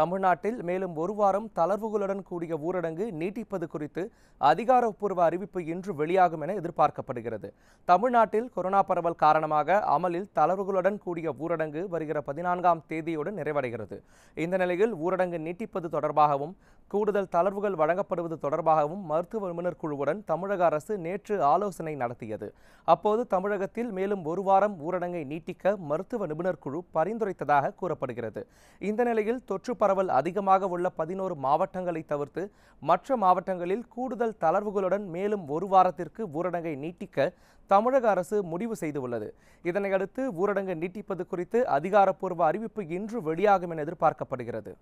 தமிழ்நாட்டில் மேலும் ஒரு வாரம் தளர்வுகளுடன் கூடிய ஊரடங்கு நீட்டிப்பது குறித்து அதிகாரப்பூர்வ அறிவிப்பு இன்று வெளியாகும் என எதிர்பார்க்கப்படுகிறது தமிழ்நாட்டில் கொரோனா பரவல் காரணமாக அமலில் தளர்வுகளுடன் கூடிய ஊரடங்கு வருகிற பதினான்காம் தேதியுடன் நிறைவடைகிறது இந்த நிலையில் ஊரடங்கு நீட்டிப்பது தொடர்பாகவும் கூடுதல் தளர்வுகள் வழங்கப்படுவது தொடர்பாகவும் மருத்துவ நிபுணர் குழுவுடன் தமிழக அரசு நேற்று ஆலோசனை நடத்தியது அப்போது தமிழகத்தில் மேலும் ஒரு வாரம் ஊரடங்கை நீட்டிக்க மருத்துவ நிபுணர் குழு பரிந்துரைத்ததாக கூறப்படுகிறது இந்த நிலையில் தொற்று பரவல் அதிகமாக உள்ள பதினோரு மாவட்டங்களை தவிர்த்து மற்ற மாவட்டங்களில் கூடுதல் தளர்வுகளுடன் மேலும் ஒரு வாரத்திற்கு ஊரடங்கை நீட்டிக்க தமிழக அரசு முடிவு செய்துள்ளது இதனையடுத்து ஊரடங்கு நீட்டிப்பது குறித்து அதிகாரப்பூர்வ அறிவிப்பு இன்று வெளியாகும் என எதிர்பார்க்கப்படுகிறது